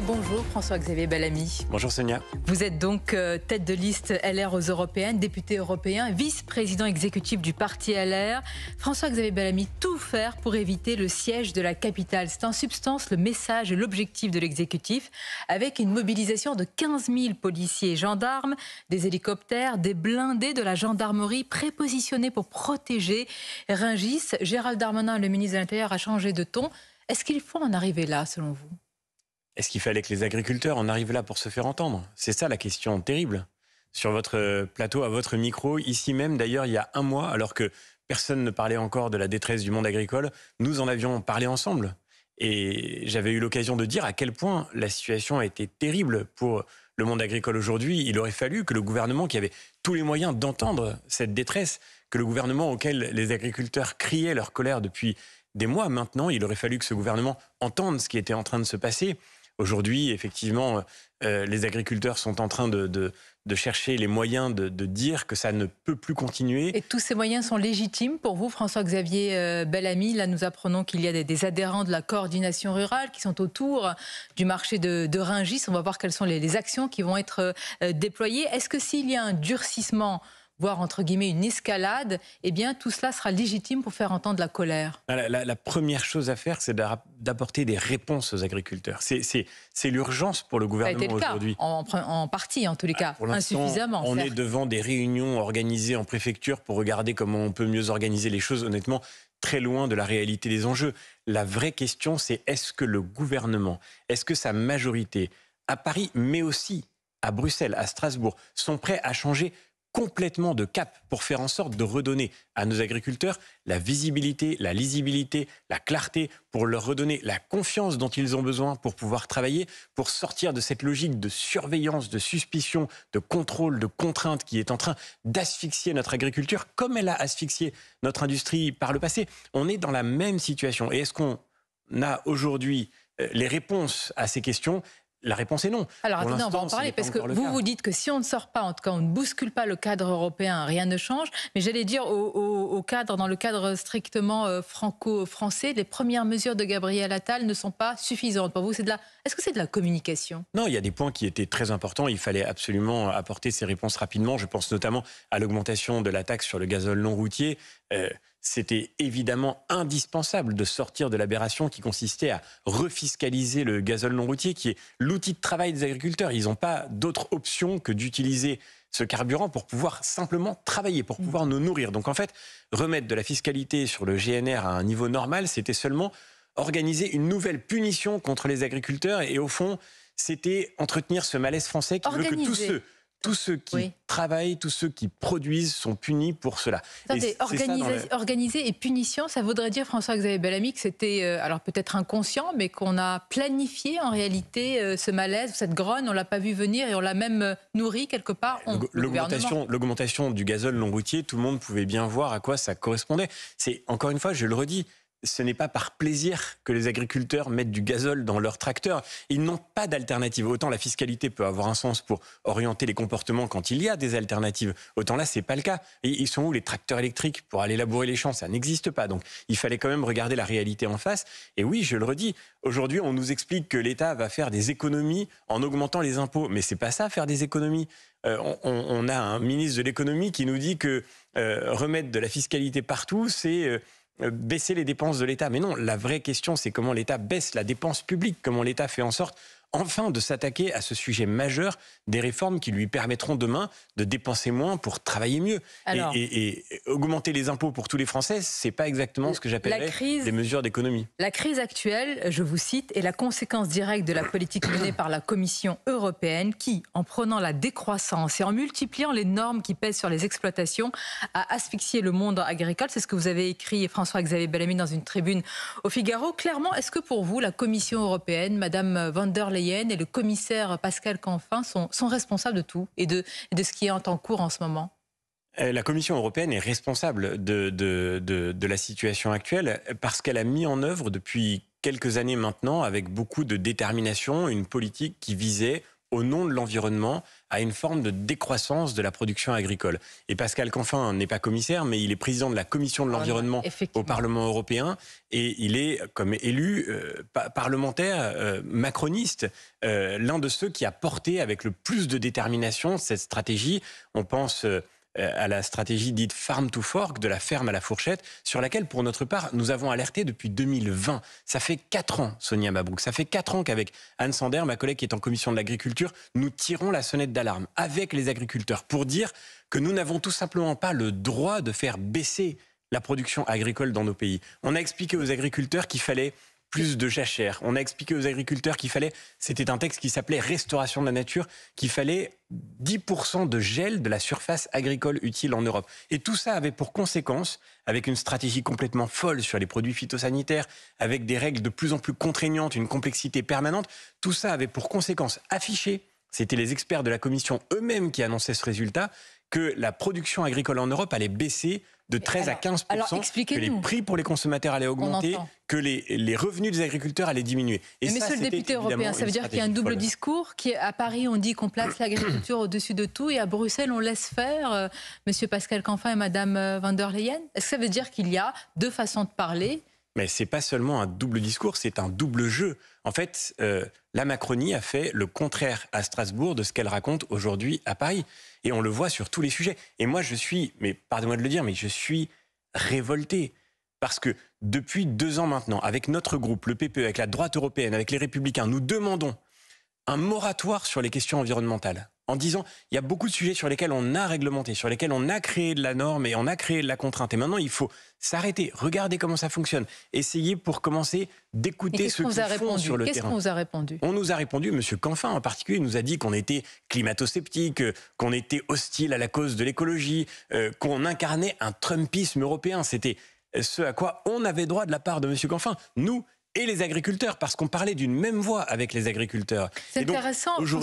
bonjour François-Xavier Bellamy. Bonjour Sonia. Vous êtes donc euh, tête de liste LR aux Européennes, député européen, vice-président exécutif du parti LR. François-Xavier Bellamy, tout faire pour éviter le siège de la capitale. C'est en substance le message et l'objectif de l'exécutif, avec une mobilisation de 15 000 policiers et gendarmes, des hélicoptères, des blindés de la gendarmerie prépositionnés pour protéger Ringis. Gérald Darmanin, le ministre de l'Intérieur, a changé de ton. Est-ce qu'il faut en arriver là, selon vous est-ce qu'il fallait que les agriculteurs en arrivent là pour se faire entendre C'est ça la question terrible. Sur votre euh, plateau, à votre micro, ici même d'ailleurs, il y a un mois, alors que personne ne parlait encore de la détresse du monde agricole, nous en avions parlé ensemble. Et j'avais eu l'occasion de dire à quel point la situation était terrible pour le monde agricole aujourd'hui. Il aurait fallu que le gouvernement, qui avait tous les moyens d'entendre cette détresse, que le gouvernement auquel les agriculteurs criaient leur colère depuis des mois maintenant, il aurait fallu que ce gouvernement entende ce qui était en train de se passer Aujourd'hui, effectivement, euh, euh, les agriculteurs sont en train de, chercher les moyens de, dire que ça ne peut plus continuer. Et tous ces moyens sont légitimes pour vous, François-Xavier euh, Bellamy. Là, nous apprenons qu'il y a des, adhérents de la coordination rurale qui sont autour du marché de, de Ringis. On va voir quelles sont les, les actions qui vont être déployées. Est-ce que s'il y a un durcissement voire entre guillemets une escalade, eh bien tout cela sera légitime pour faire entendre la colère. Ah, la, première chose à faire, c'est d'apporter des réponses aux agriculteurs. C'est l'urgence pour le gouvernement aujourd'hui. En, en, partie, en tous les ah, cas, pour insuffisamment. On est devant des réunions organisées en préfecture pour regarder comment on peut mieux organiser les choses. Honnêtement, très loin de la réalité des enjeux. La vraie question, c'est est-ce que le gouvernement, est-ce que sa majorité à Paris, mais aussi à Bruxelles, à Strasbourg, sont prêts à changer complètement de cap pour faire en sorte de redonner à nos agriculteurs la visibilité, la lisibilité, la clarté, pour leur redonner la confiance dont ils ont besoin pour pouvoir travailler, pour sortir de cette logique de surveillance, de suspicion, de contrôle, de contrainte qui est en train d'asphyxier notre agriculture comme elle a asphyxié notre industrie par le passé. On est dans la même situation. Et est-ce qu'on a aujourd'hui euh, les réponses à ces questions la réponse est non. Alors on va en parler parce que vous vous dites que si on ne sort pas, en tout cas on ne bouscule pas le cadre européen, rien ne change. Mais j'allais dire au, cadre, dans le cadre strictement euh, franco-français, les premières mesures de Gabriel Attal ne sont pas suffisantes. Pour vous, c'est de la... est-ce que c'est de la communication Non, il y a des points qui étaient très importants. Il fallait absolument apporter ces réponses rapidement. Je pense notamment à l'augmentation de la taxe sur le gazole non routier. Euh, c'était évidemment indispensable de sortir de l'aberration qui consistait à refiscaliser le gazole non routier, qui est l'outil de travail des agriculteurs. Ils n'ont pas d'autre option que d'utiliser ce carburant pour pouvoir simplement travailler, pour mm. pouvoir nous nourrir. Donc en fait, remettre de la fiscalité sur le GNR à un niveau normal, c'était seulement organiser une nouvelle punition contre les agriculteurs et au fond, c'était entretenir ce malaise français qui veut que tous ceux tous ceux qui travaillent, tous ceux qui produisent sont punis pour cela. Attendez, organiser, et punition, ça voudrait dire, François-Xavier Bellamy, que c'était, euh, alors peut-être inconscient, mais qu'on a planifié en réalité euh, ce malaise, cette grogne, on ne l'a pas vu venir et on l'a même euh, nourri quelque part. L'augmentation du gazole long routier, tout le monde pouvait bien voir à quoi ça correspondait. C'est, encore une fois, je le redis, ce n'est pas par plaisir que les agriculteurs mettent du gazole dans leurs tracteurs. Ils n'ont pas d'alternative. Autant la fiscalité peut avoir un sens pour orienter les comportements quand il y a des alternatives, autant là, ce n'est pas le cas. ils sont où les tracteurs électriques pour aller labourer les champs Ça n'existe pas. Donc, il fallait quand même regarder la réalité en face. Et oui, je le redis, aujourd'hui, on nous explique que l'État va faire des économies en augmentant les impôts. Mais c'est pas ça, faire des économies. Euh, on, a un ministre de l'économie qui nous dit que euh, remettre de la fiscalité partout, c'est... Euh, euh, baisser les dépenses de l'État. Mais non, la vraie question, c'est comment l'État baisse la dépense publique, comment l'État fait en sorte enfin de s'attaquer à ce sujet majeur des réformes qui lui permettront demain de dépenser moins pour travailler mieux. et, augmenter les impôts pour tous les Français, c'est pas exactement ce que j'appellerais des mesures d'économie. La crise actuelle, je vous cite, est la conséquence directe de la politique menée par la Commission européenne qui, en prenant la décroissance et en multipliant les normes qui pèsent sur les exploitations, a asphyxié le monde agricole. C'est ce que vous avez écrit, François-Xavier Bellamy, dans une tribune au Figaro. Clairement, est-ce que pour vous, la Commission européenne, Madame van der Leyen, et le commissaire Pascal Canfin sont, responsables de tout et de, ce qui est en cours en ce moment euh, la Commission européenne est responsable de la situation actuelle parce qu'elle a mis en œuvre depuis quelques années maintenant, avec beaucoup de détermination, une politique qui visait, au nom de l'environnement, à une forme de décroissance de la production agricole. Et Pascal Canfin n'est pas commissaire, mais il est président de la commission de l'environnement au Parlement européen et il est, comme élu euh, parlementaire euh, macroniste, euh, l'un de ceux qui a porté avec le plus de détermination cette stratégie. On pense euh, à la stratégie dite farm to fork, de la ferme à la fourchette, sur laquelle, pour notre part, nous avons alerté depuis 2020. Ça fait quatre ans, Sonia Mabrouk, ça fait quatre ans qu'avec Anne Sander, ma collègue qui est en commission de l'agriculture, nous tirons la sonnette d'alarme avec les agriculteurs pour dire que nous n'avons tout simplement pas le droit de faire baisser la production agricole dans nos pays. On a expliqué aux agriculteurs qu'il fallait plus de jachère. On a expliqué aux agriculteurs qu'il fallait, c'était un texte qui s'appelait Restauration de la nature, qu'il fallait 10% de gel de la surface agricole utile en Europe. Et tout ça avait pour conséquence, avec une stratégie complètement folle sur les produits phytosanitaires, avec des règles de plus en plus contraignantes, une complexité permanente, tout ça avait pour conséquence affiché, c'était les experts de la Commission eux-mêmes qui annonçaient ce résultat, que la production agricole en Europe allait baisser de 13 à 15 que les prix pour les consommateurs allaient augmenter, que les, revenus des agriculteurs allaient diminuer. Et mais monsieur le député européen, ça veut dire qu'il y a un double discours. Qui, à Paris, on dit qu'on place l'agriculture au-dessus de tout, et à Bruxelles, on laisse faire euh, monsieur Pascal Canfin et madame euh, van der Leyen. Est-ce que ça veut dire qu'il y a deux façons de parler mais ce n'est pas seulement un double discours, c'est un double jeu. En fait, euh, la Macronie a fait le contraire à Strasbourg de ce qu'elle raconte aujourd'hui à Paris. Et on le voit sur tous les sujets. Et moi, je suis, mais pardonnez-moi de le dire, mais je suis révolté. Parce que depuis deux ans maintenant, avec notre groupe, le PPE, avec la droite européenne, avec les Républicains, nous demandons un moratoire sur les questions environnementales en disant il y a beaucoup de sujets sur lesquels on a réglementé, sur lesquels on a créé de la norme et on a créé de la contrainte. Et maintenant, il faut s'arrêter, regarder comment ça fonctionne, essayer pour commencer d'écouter ce qu'on qu répondu sur le terrain. qu'est-ce Qu'on vous a répondu On nous a répondu, Monsieur Canfin en particulier, nous a dit qu'on était climato qu'on était hostile à la cause de l'écologie, euh, qu'on incarnait un Trumpisme européen. C'était euh, ce à quoi on avait droit de la part de Monsieur Canfin. Nous, et les agriculteurs, parce qu'on parlait d'une même voix avec les agriculteurs. C'est intéressant, françois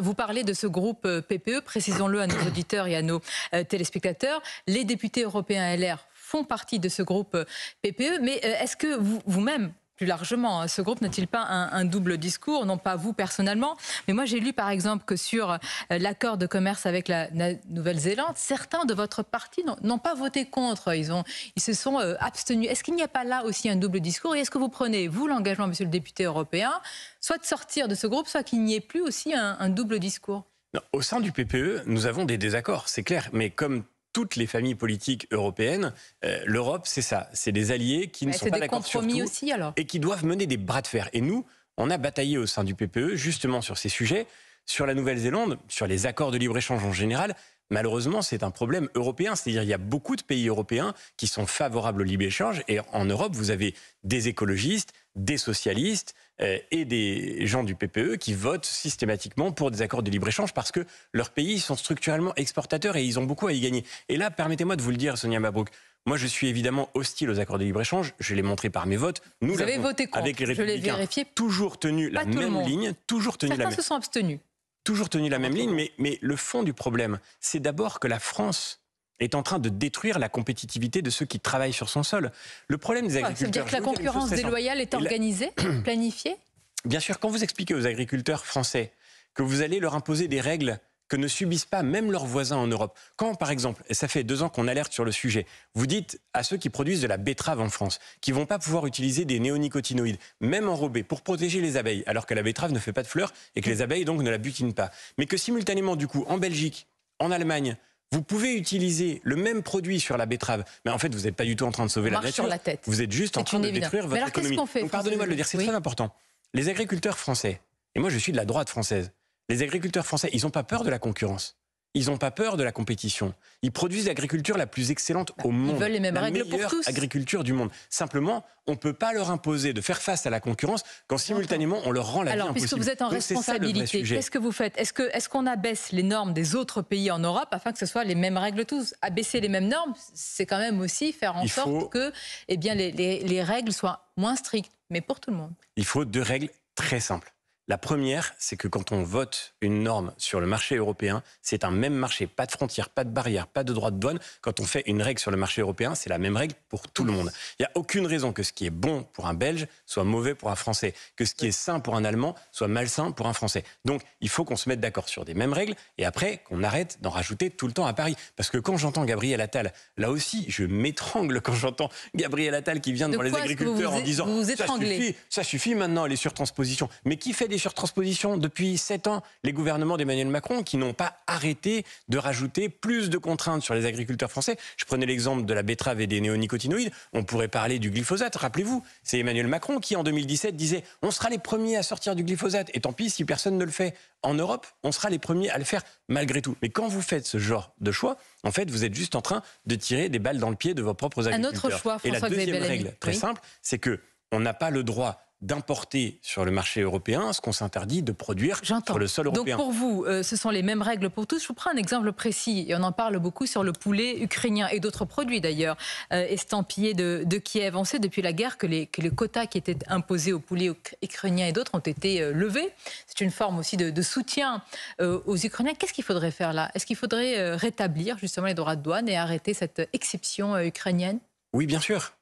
vous parlez de ce groupe euh, PPE, précisons-le à nos auditeurs et à nos euh, téléspectateurs. Les députés européens LR font partie de ce groupe euh, PPE, mais est-ce que vous-même, vous même plus largement, hein. ce groupe n'a-t-il pas un, double discours Non pas vous personnellement, mais moi j'ai lu par exemple que sur euh, l'accord de commerce avec la, Nouvelle-Zélande, certains de votre parti n'ont pas voté contre, ils, ont, ils se sont euh, abstenus. Est-ce qu'il n'y a pas là aussi un double discours Et est-ce que vous prenez, vous, l'engagement, monsieur le député européen, soit de sortir de ce groupe, soit qu'il n'y ait plus aussi un, double discours Au sein du PPE, nous avons des désaccords, c'est clair, mais comme toutes les familles politiques européennes. Euh, L'Europe, c'est ça, c'est des alliés qui ne sont pas d'accord sur tout aussi, et qui doivent mener des bras de fer. Et nous, on a bataillé au sein du PPE justement sur ces sujets, sur la Nouvelle-Zélande, sur les accords de libre-échange en général. Malheureusement, c'est un problème européen. C'est-à-dire, qu'il y a beaucoup de pays européens qui sont favorables au libre-échange. Et en Europe, vous avez des écologistes, des socialistes euh, et des gens du PPE qui votent systématiquement pour des accords de libre-échange parce que leurs pays sont structurellement exportateurs et ils ont beaucoup à y gagner. Et là, permettez-moi de vous le dire, Sonia Mabrouk, moi, je suis évidemment hostile aux accords de libre-échange. Je l'ai montré par mes votes. Nous Vous avez voté Avec les républicains, Toujours tenu la même ligne. Toujours tenu la même. se sont abstenus. Toujours tenu la même ligne, mais le fond du problème, c'est d'abord que la France est en train de détruire la compétitivité de ceux qui travaillent sur son sol. Le problème des agriculteurs... Ça veut dire que la concurrence déloyale est organisée, planifiée Bien sûr, quand vous expliquez aux agriculteurs français que vous allez leur imposer des règles que ne subissent pas même leurs voisins en Europe. Quand, par exemple, et ça fait deux ans qu'on alerte sur le sujet, vous dites à ceux qui produisent de la betterave en France, qui vont pas pouvoir utiliser des néonicotinoïdes, même enrobés, pour protéger les abeilles, alors que la betterave ne fait pas de fleurs et que mm. les abeilles donc ne la butinent pas. Mais que simultanément, du coup, en Belgique, en Allemagne, vous pouvez utiliser le même produit sur la betterave, mais en fait, vous n'êtes pas du tout en train de sauver la nature. Vous êtes juste en train de détruire votre économie. pardonnez-moi de le dire, c'est très important. Les agriculteurs français, et moi je suis de la droite française, les agriculteurs français, ils n'ont pas peur de la concurrence. Ils n'ont pas peur de la compétition. Ils produisent l'agriculture la plus excellente bah, au monde. Ils veulent les mêmes règles pour tous. agriculture du monde. Simplement, on ne peut pas leur imposer de faire face à la concurrence quand simultanément on leur rend la vie impossible. Alors, puisque vous êtes en responsabilité, qu'est-ce que vous faites Est-ce qu'on abaisse les normes des autres pays en Europe afin que ce soit les mêmes règles tous Abaisser les mêmes normes, c'est quand même aussi faire en sorte que eh bien, les règles soient moins strictes, mais pour tout le monde. Il faut deux règles très simples. La première, c'est que quand on vote une norme sur le marché européen, c'est un même marché, pas de frontières, pas de barrières, pas de droits de douane. Quand on fait une règle sur le marché européen, c'est la même règle pour tout le monde. Il n'y a aucune raison que ce qui est bon pour un Belge soit mauvais pour un Français, que ce qui est sain pour un Allemand soit malsain pour un Français. Donc, il faut qu'on se mette d'accord sur des mêmes règles et après qu'on arrête d'en rajouter tout le temps à Paris. Parce que quand j'entends Gabriel Attal, là aussi, je m'étrangle quand j'entends Gabriel Attal qui vient devant les agriculteurs en disant ça suffit, ça suffit maintenant les surtranspositions. Mais qui fait des sur transposition Depuis sept ans, les gouvernements d'Emmanuel Macron qui n'ont pas arrêté de rajouter plus de contraintes sur les agriculteurs français. Je prenais l'exemple de la betterave et des néonicotinoïdes. On pourrait parler du glyphosate. Rappelez-vous, c'est Emmanuel Macron qui, en 2017, disait on sera les premiers à sortir du glyphosate. Et tant pis si personne ne le fait. En Europe, on sera les premiers à le faire malgré tout. Mais quand vous faites ce genre de choix, en fait, vous êtes juste en train de tirer des balles dans le pied de vos propres agriculteurs. Un autre choix, Et la deuxième règle, très simple, c'est que on n'a pas le droit d'importer sur le marché européen ce qu'on s'interdit de produire sur le sol européen. Donc pour vous, euh, ce sont les mêmes règles pour tous. Je vous prends un exemple précis, et on en parle beaucoup sur le poulet ukrainien et d'autres produits d'ailleurs, euh, estampillés de, de, Kiev. On sait depuis la guerre que les, quotas qui étaient imposés au poulet ukrainien et d'autres ont été euh, levés. C'est une forme aussi de soutien aux Ukrainiens. Qu'est-ce qu'il faudrait faire là Est-ce qu'il faudrait rétablir justement les droits de douane et arrêter cette exception ukrainienne Oui, bien sûr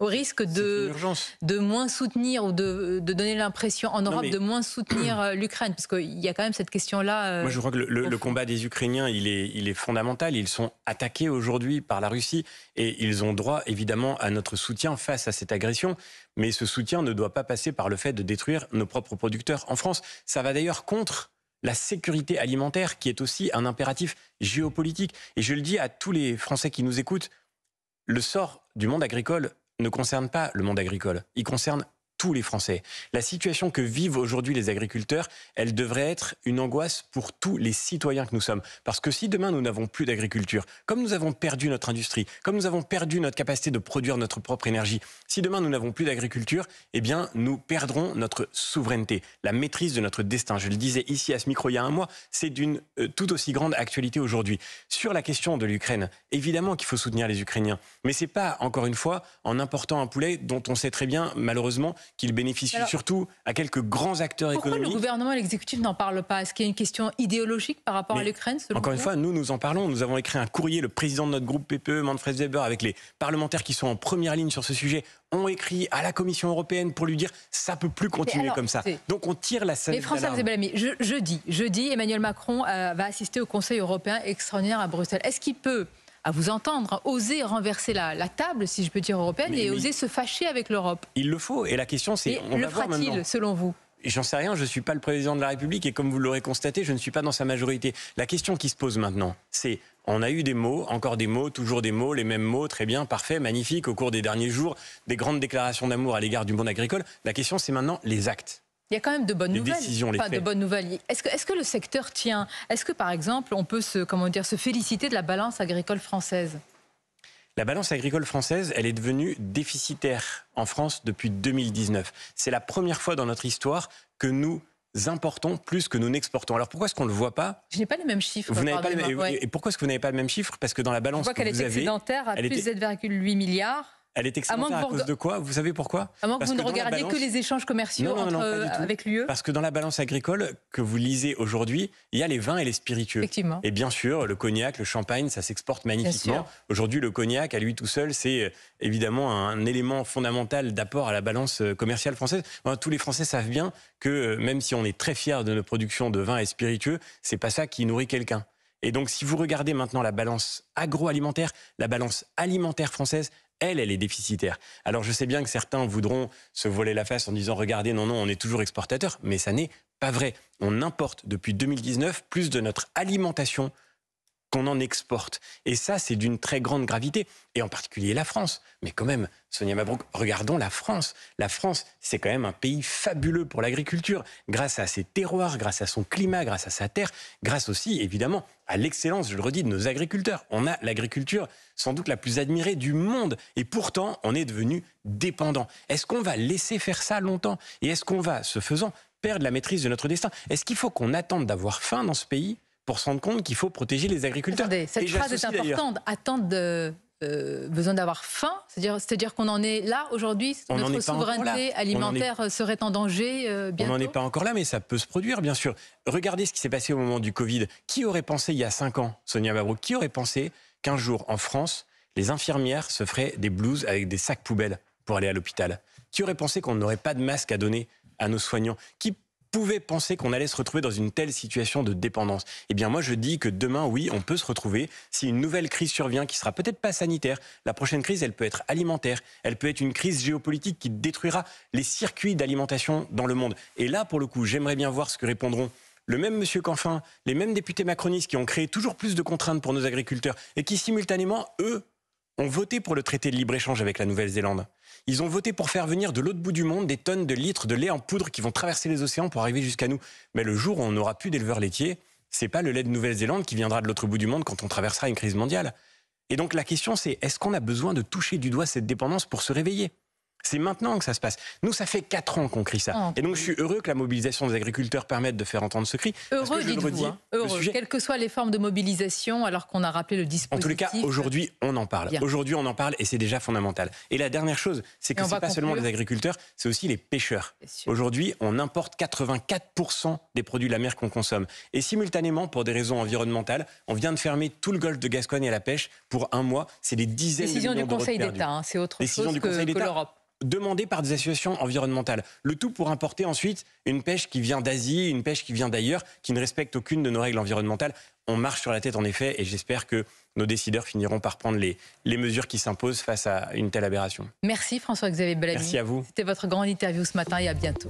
au risque de, de moins soutenir ou de, donner l'impression en Europe de moins soutenir euh, l'Ukraine Parce qu'il y a quand même cette question-là. Euh, Moi, je crois que le, le, combat des Ukrainiens, il est, il est fondamental. Ils sont attaqués aujourd'hui par la Russie et ils ont droit, évidemment, à notre soutien face à cette agression. Mais ce soutien ne doit pas passer par le fait de détruire nos propres producteurs en France. Ça va d'ailleurs contre la sécurité alimentaire, qui est aussi un impératif géopolitique. Et je le dis à tous les Français qui nous écoutent, le sort du monde agricole ne concerne pas le monde agricole, il concerne tous les Français. La situation que vivent aujourd'hui les agriculteurs, elle devrait être une angoisse pour tous les citoyens que nous sommes. Parce que si demain nous n'avons plus d'agriculture, comme nous avons perdu notre industrie, comme nous avons perdu notre capacité de produire notre propre énergie, si demain nous n'avons plus d'agriculture, eh bien nous perdrons notre souveraineté, la maîtrise de notre destin. Je le disais ici à ce micro il y a un mois, c'est d'une euh, tout aussi grande actualité aujourd'hui. Sur la question de l'Ukraine, évidemment qu'il faut soutenir les Ukrainiens, mais c'est pas encore une fois en important un poulet dont on sait très bien malheureusement qu'il bénéficie surtout à quelques grands acteurs économiques. Pourquoi le gouvernement et l'exécutif n'en parlent pas Est-ce qu'il y a une question idéologique par rapport à l'Ukraine Encore une fois, nous, nous en parlons. Nous avons écrit un courrier, le président de notre groupe PPE, Manfred Weber, avec les parlementaires qui sont en première ligne sur ce sujet, ont écrit à la Commission européenne pour lui dire ça peut plus continuer comme ça. Donc on tire la d'alarme. Mais François Zébelami, je, jeudi, jeudi, Emmanuel Macron euh, va assister au Conseil européen extraordinaire à Bruxelles. Est-ce qu'il peut à vous entendre, hein. oser renverser la, table, si je peux dire, européenne et oser se fâcher avec l'Europe. Il le faut, et la question c'est... Le fera-t-il, selon vous J'en sais rien, je ne suis pas le président de la République et comme vous l'aurez constaté, je ne suis pas dans sa majorité. La question qui se pose maintenant, c'est on a eu des mots, encore des mots, toujours des mots, les mêmes mots, très bien, parfait, magnifique, au cours des derniers jours, des grandes déclarations d'amour à l'égard du monde agricole. La question, c'est maintenant les actes. Il y a quand même de bonnes nouvelles. pas de bonnes nouvelles. Est-ce que, le secteur tient Est-ce que, par exemple, on peut se, comment dire, se féliciter de la balance agricole française la balance agricole française, elle est devenue déficitaire en France depuis 2019. C'est la première fois dans notre histoire que nous importons plus que nous n'exportons. Alors pourquoi est-ce qu'on ne le voit pas Je n'ai pas les mêmes chiffres. Vous n'avez pas les... Et pourquoi est-ce que vous n'avez pas le même chiffre Parce que dans la balance Je vois qu'elle est excédentaire à plus de était... milliards elle est excellente à, cause de quoi Vous savez pourquoi À moins que vous ne regardiez que les échanges commerciaux avec l'UE Parce que dans la balance agricole que vous lisez aujourd'hui, il y a les vins et les spiritueux. Effectivement. Et bien sûr, le cognac, le champagne, ça s'exporte magnifiquement. Aujourd'hui, le cognac, à lui tout seul, c'est euh, évidemment un élément fondamental d'apport à la balance euh, commerciale française. tous les Français savent bien que euh, même si on est très fier de nos productions de vins et spiritueux, c'est pas ça qui nourrit quelqu'un. Et donc, si vous regardez maintenant la balance agroalimentaire, la balance alimentaire française, elle, est déficitaire. Alors je sais bien que certains voudront se voler la face en disant regardez, non, non, on est toujours exportateur, mais ça n'est pas vrai. On importe depuis 2019 plus de notre alimentation qu'on en exporte. Et ça, c'est d'une très grande gravité, et en particulier la France. Mais quand même, Sonia Mabrouk, regardons la France. La France, c'est quand même un pays fabuleux pour l'agriculture, grâce à ses terroirs, grâce à son climat, grâce à sa terre, grâce aussi, évidemment, à l'excellence, je le redis, de nos agriculteurs. On a l'agriculture sans doute la plus admirée du monde, et pourtant, on est devenu dépendant. Est-ce qu'on va laisser faire ça longtemps Et est-ce qu'on va, ce faisant, perdre la maîtrise de notre destin Est-ce qu'il faut qu'on attende d'avoir faim dans ce pays pour se rendre compte qu'il faut protéger les agriculteurs. Attendez, cette phrase est importante. attendre de, euh, besoin d'avoir faim, c'est-à-dire qu'on en est là aujourd'hui, notre souveraineté alimentaire en est... serait en danger euh, On n'en est pas encore là, mais ça peut se produire, bien sûr. Regardez ce qui s'est passé au moment du Covid. Qui aurait pensé il y a 5 ans, Sonia Mabrouk, qui aurait pensé qu'un jour en France, les infirmières se feraient des blouses avec des sacs poubelles pour aller à l'hôpital Qui aurait pensé qu'on n'aurait pas de masque à donner à nos soignants Qui pouvez penser qu'on allait se retrouver dans une telle situation de dépendance Eh bien, moi, je dis que demain, oui, on peut se retrouver si une nouvelle crise survient qui sera peut-être pas sanitaire. La prochaine crise, elle peut être alimentaire. Elle peut être une crise géopolitique qui détruira les circuits d'alimentation dans le monde. Et là, pour le coup, j'aimerais bien voir ce que répondront le même monsieur Canfin, les mêmes députés macronistes qui ont créé toujours plus de contraintes pour nos agriculteurs et qui simultanément, eux, ont voté pour le traité de libre-échange avec la Nouvelle-Zélande. Ils ont voté pour faire venir de l'autre bout du monde des tonnes de litres de lait en poudre qui vont traverser les océans pour arriver jusqu'à nous. Mais le jour où on n'aura plus d'éleveurs laitiers, c'est pas le lait de Nouvelle-Zélande qui viendra de l'autre bout du monde quand on traversera une crise mondiale. Et donc la question c'est est-ce qu'on a besoin de toucher du doigt cette dépendance pour se réveiller c'est maintenant que ça se passe. Nous, ça fait 4 ans qu'on crie ça. Ah, et donc, je suis heureux que la mobilisation des agriculteurs permette de faire entendre ce cri. Heureux, dites-vous. Hein. heureux, quelles que soient les formes de mobilisation, alors qu'on a rappelé le dispositif. En tous les cas, aujourd'hui, on en parle. Aujourd'hui, on en parle et c'est déjà fondamental. Et la dernière chose, c'est que ce n'est pas seulement les agriculteurs, c'est aussi les pêcheurs. Aujourd'hui, on importe 84% des produits de la mer qu'on consomme. Et simultanément, pour des raisons environnementales, on vient de fermer tout le golfe de Gascogne à la pêche pour un mois. C'est des dizaines de du Conseil d'État, hein, c'est autre chose que, que l'Europe. Demandé par des associations environnementales. Le tout pour importer ensuite une pêche qui vient d'Asie, une pêche qui vient d'ailleurs, qui ne respecte aucune de nos règles environnementales. On marche sur la tête en effet et j'espère que nos décideurs finiront par prendre les, les mesures qui s'imposent face à une telle aberration. Merci François-Xavier Bellamy. Merci à vous. C'était votre grande interview ce matin et à bientôt.